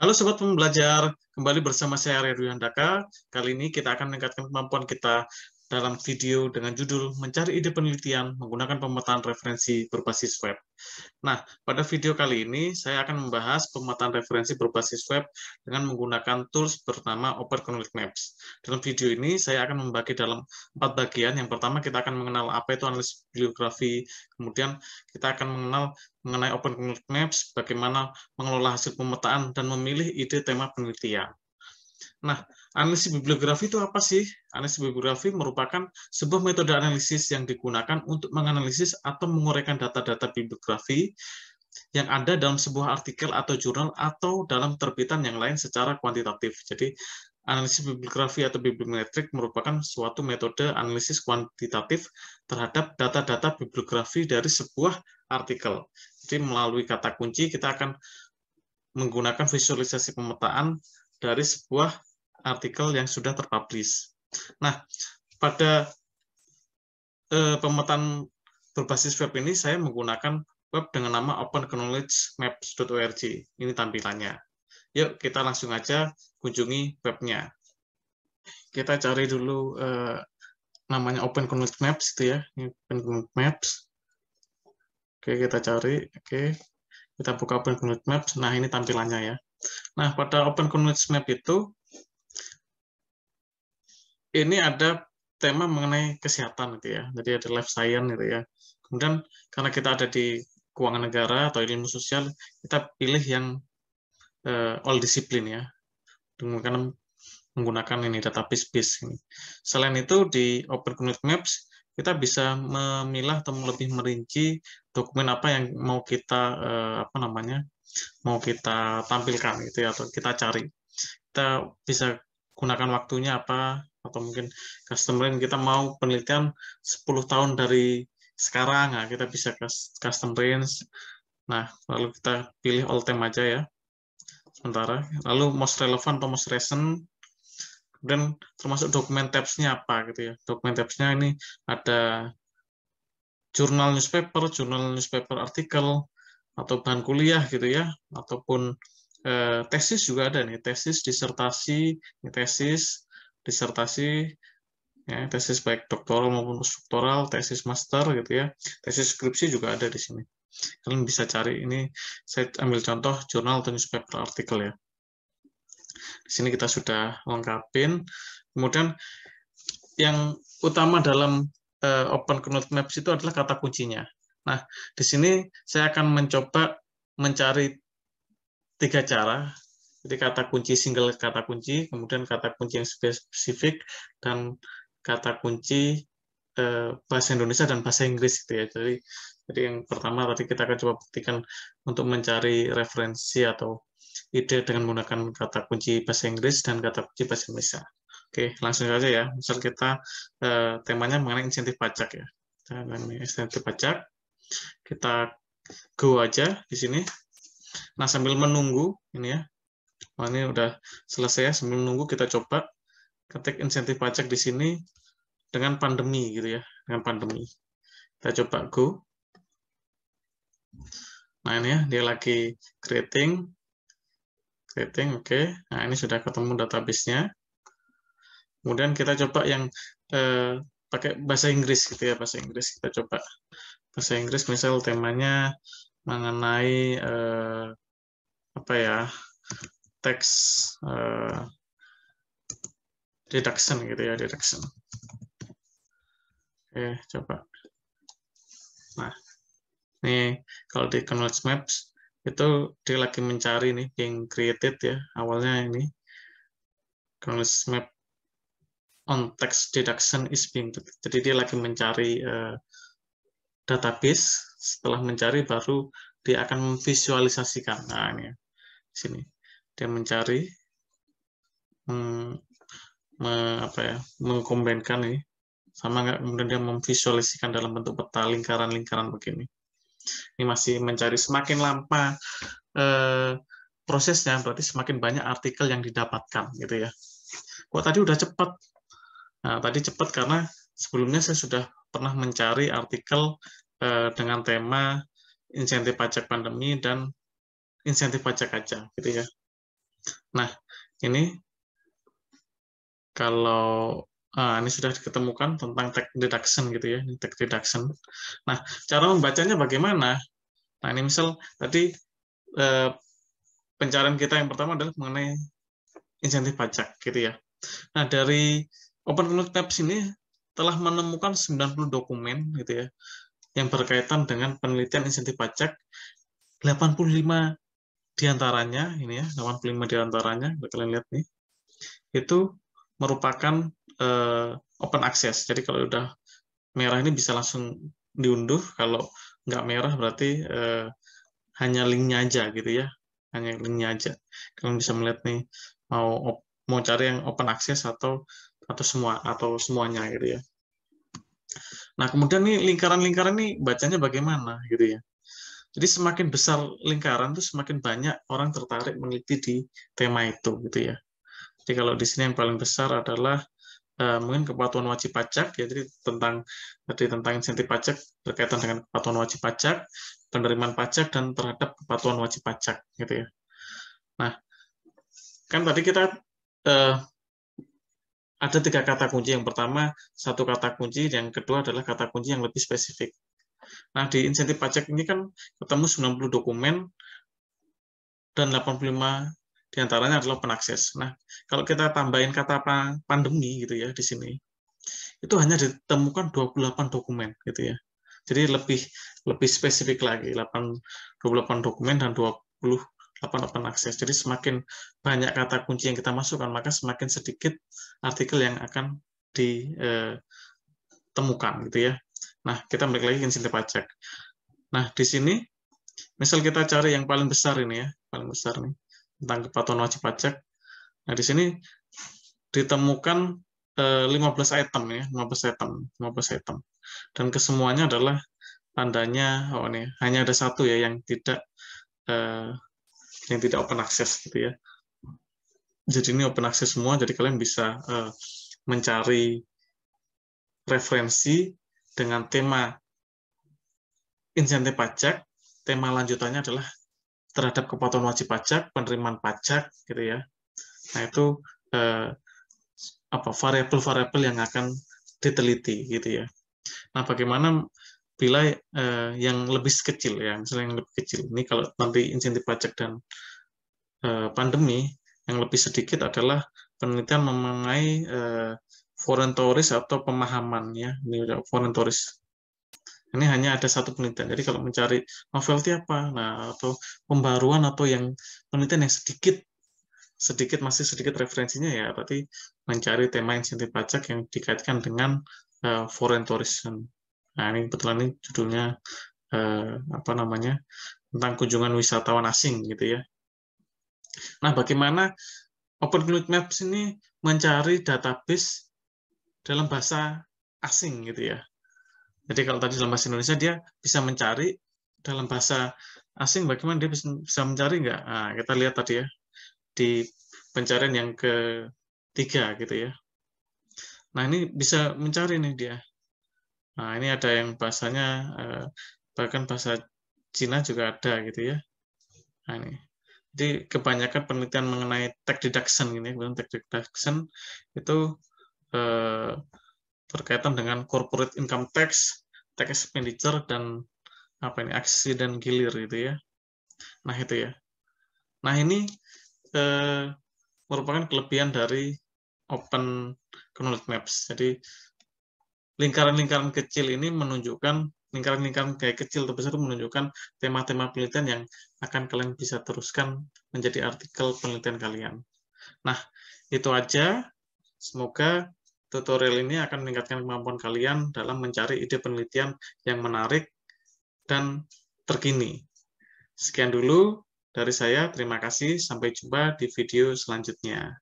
Halo Sobat Pembelajar, kembali bersama saya Redu Handaka. Kali ini kita akan meningkatkan kemampuan kita dalam video dengan judul Mencari Ide Penelitian Menggunakan Pemetaan Referensi Berbasis Web. Nah, pada video kali ini saya akan membahas pemetaan referensi berbasis web dengan menggunakan tools bernama Open Conflict Maps. Dalam video ini saya akan membagi dalam empat bagian. Yang pertama kita akan mengenal apa itu analisis bibliografi, kemudian kita akan mengenal mengenai Open Conflict Maps, bagaimana mengelola hasil pemetaan dan memilih ide tema penelitian. Nah, analisis bibliografi itu apa sih? Analisis bibliografi merupakan sebuah metode analisis yang digunakan untuk menganalisis atau menguraikan data-data bibliografi yang ada dalam sebuah artikel atau jurnal atau dalam terbitan yang lain secara kuantitatif. Jadi, analisis bibliografi atau bibliometrik merupakan suatu metode analisis kuantitatif terhadap data-data bibliografi dari sebuah artikel. Jadi, melalui kata kunci kita akan menggunakan visualisasi pemetaan dari sebuah artikel yang sudah terpublish. Nah, pada eh, pemetaan berbasis web ini saya menggunakan web dengan nama openknowledgemaps.org. Ini tampilannya. Yuk, kita langsung aja kunjungi webnya. Kita cari dulu eh, namanya Open Knowledge Maps itu ya. Open Knowledge Maps. Oke, kita cari. Oke. Kita buka Open Knowledge Maps. Nah, ini tampilannya ya. Nah, pada Open Knowledge Map itu, ini ada tema mengenai kesehatan gitu ya. Jadi ada life science gitu ya. Kemudian karena kita ada di keuangan negara atau ilmu sosial, kita pilih yang uh, all disiplin ya. Dengan menggunakan ini database base ini. Selain itu di Open Knowledge Maps kita bisa memilah atau lebih merinci dokumen apa yang mau kita eh, apa namanya mau kita tampilkan gitu ya atau kita cari kita bisa gunakan waktunya apa atau mungkin custom kita mau penelitian 10 tahun dari sekarang nah kita bisa custom range nah lalu kita pilih all time aja ya sementara lalu most relevant atau most recent dan termasuk dokumen tabs-nya apa gitu ya dokumen tabs-nya ini ada jurnal newspaper, jurnal newspaper artikel, atau bahan kuliah gitu ya ataupun eh, tesis juga ada nih tesis disertasi nih ya, tesis disertasi ya, tesis baik doktoral maupun postdoktoral tesis master gitu ya tesis skripsi juga ada di sini kalian bisa cari ini saya ambil contoh jurnal atau newspaper artikel ya di sini kita sudah lengkapin kemudian yang utama dalam eh, Open knowledge Maps itu adalah kata kuncinya Nah, di sini saya akan mencoba mencari tiga cara. Jadi kata kunci single kata kunci, kemudian kata kunci yang spesifik, dan kata kunci eh, bahasa Indonesia dan bahasa Inggris gitu ya. Jadi, jadi yang pertama tadi kita akan coba buktikan untuk mencari referensi atau ide dengan menggunakan kata kunci bahasa Inggris dan kata kunci bahasa Indonesia. Oke, langsung saja ya. Misal kita eh, temanya mengenai insentif pajak ya. Dan insentif pajak. Kita go aja di sini. Nah, sambil menunggu ini ya. Wah, ini udah selesai ya. Sambil menunggu kita coba ketik insentif pajak di sini dengan pandemi gitu ya, dengan pandemi. Kita coba go. Nah, ini ya, dia lagi creating. Creating, oke. Okay. Nah, ini sudah ketemu database-nya. Kemudian kita coba yang eh, pakai bahasa Inggris gitu ya, bahasa Inggris kita coba bahasa Inggris misal temanya mengenai eh, apa ya teks eh, reduction gitu ya reduction oke coba nah nih kalau di knowledge maps itu dia lagi mencari nih yang created ya awalnya ini knowledge map on Text deduction is being jadi dia lagi mencari uh, database, setelah mencari baru dia akan memvisualisasikan. Nah, ini ya, sini. Dia mencari hmm, me, apa ya? mengkombinkan nih sama nggak kemudian dia memvisualisasikan dalam bentuk peta lingkaran-lingkaran begini. Ini masih mencari semakin lama eh, prosesnya berarti semakin banyak artikel yang didapatkan gitu ya. Kok tadi udah cepat? Nah, tadi cepat karena sebelumnya saya sudah pernah mencari artikel uh, dengan tema insentif pajak pandemi dan insentif pajak aja gitu ya. Nah, ini kalau uh, ini sudah diketemukan tentang tax deduction gitu ya, tax deduction. Nah, cara membacanya bagaimana? Nah, ini misal tadi eh, pencarian kita yang pertama adalah mengenai insentif pajak gitu ya. Nah, dari Open Knowledge tabs ini telah menemukan 90 dokumen gitu ya yang berkaitan dengan penelitian insentif pajak 85 diantaranya ini ya 85 diantaranya kalian lihat nih itu merupakan uh, open access jadi kalau udah merah ini bisa langsung diunduh kalau nggak merah berarti uh, hanya linknya aja gitu ya hanya linknya aja kalian bisa melihat nih mau mau cari yang open access atau atau semua atau semuanya gitu ya Nah, kemudian nih lingkaran-lingkaran ini bacanya bagaimana gitu ya. Jadi semakin besar lingkaran tuh semakin banyak orang tertarik meneliti di tema itu gitu ya. Jadi kalau di sini yang paling besar adalah eh, mungkin kepatuhan wajib pajak ya jadi tentang tadi tentang insentif pajak berkaitan dengan kepatuhan wajib pajak, penerimaan pajak dan terhadap kepatuhan wajib pajak gitu ya. Nah, kan tadi kita eh, ada tiga kata kunci. Yang pertama, satu kata kunci. Yang kedua adalah kata kunci yang lebih spesifik. Nah, di insentif pajak ini kan ketemu 90 dokumen dan 85 diantaranya adalah penakses. Nah, kalau kita tambahin kata pandemi gitu ya di sini, itu hanya ditemukan 28 dokumen gitu ya. Jadi lebih lebih spesifik lagi, 8, 28 dokumen dan 20 open open access. Jadi semakin banyak kata kunci yang kita masukkan, maka semakin sedikit artikel yang akan ditemukan eh, gitu ya. Nah, kita balik lagi ke insentif pajak. Nah, di sini misal kita cari yang paling besar ini ya, paling besar nih tentang kepatuhan wajib pajak. Nah, di sini ditemukan 15 eh, item ya, 15 item, 15 item. Dan kesemuanya adalah tandanya oh ini hanya ada satu ya yang tidak eh, yang tidak open access gitu ya. Jadi ini open access semua, jadi kalian bisa eh, mencari referensi dengan tema insentif pajak, tema lanjutannya adalah terhadap kepatuhan wajib pajak, penerimaan pajak, gitu ya. Nah itu eh, apa variabel-variabel yang akan diteliti, gitu ya. Nah bagaimana nilai uh, eh, yang lebih kecil ya, misalnya yang lebih kecil. Ini kalau nanti insentif pajak dan uh, pandemi yang lebih sedikit adalah penelitian mengenai uh, foreign tourist atau pemahaman ya, ini foreign tourist. Ini hanya ada satu penelitian. Jadi kalau mencari novelty apa, nah atau pembaruan atau yang penelitian yang sedikit sedikit masih sedikit referensinya ya berarti mencari tema insentif pajak yang dikaitkan dengan uh, foreign tourism. Nah ini kebetulan ini judulnya eh, apa namanya tentang kunjungan wisatawan asing gitu ya. Nah bagaimana Maps ini mencari database dalam bahasa asing gitu ya. Jadi kalau tadi dalam bahasa Indonesia dia bisa mencari dalam bahasa asing bagaimana dia bisa mencari enggak? Nah, kita lihat tadi ya di pencarian yang ketiga gitu ya. Nah ini bisa mencari nih dia Nah, ini ada yang bahasanya, eh, bahkan bahasa Cina juga ada gitu ya. Nah, ini. Jadi kebanyakan penelitian mengenai tag deduction ini, kemudian tag deduction itu eh, berkaitan dengan corporate income tax, tax expenditure dan apa ini aksi dan gilir gitu ya. Nah itu ya. Nah ini eh, merupakan kelebihan dari Open Knowledge Maps. Jadi lingkaran-lingkaran kecil ini menunjukkan lingkaran-lingkaran kayak kecil atau besar menunjukkan tema-tema penelitian yang akan kalian bisa teruskan menjadi artikel penelitian kalian. Nah, itu aja. Semoga tutorial ini akan meningkatkan kemampuan kalian dalam mencari ide penelitian yang menarik dan terkini. Sekian dulu dari saya. Terima kasih. Sampai jumpa di video selanjutnya.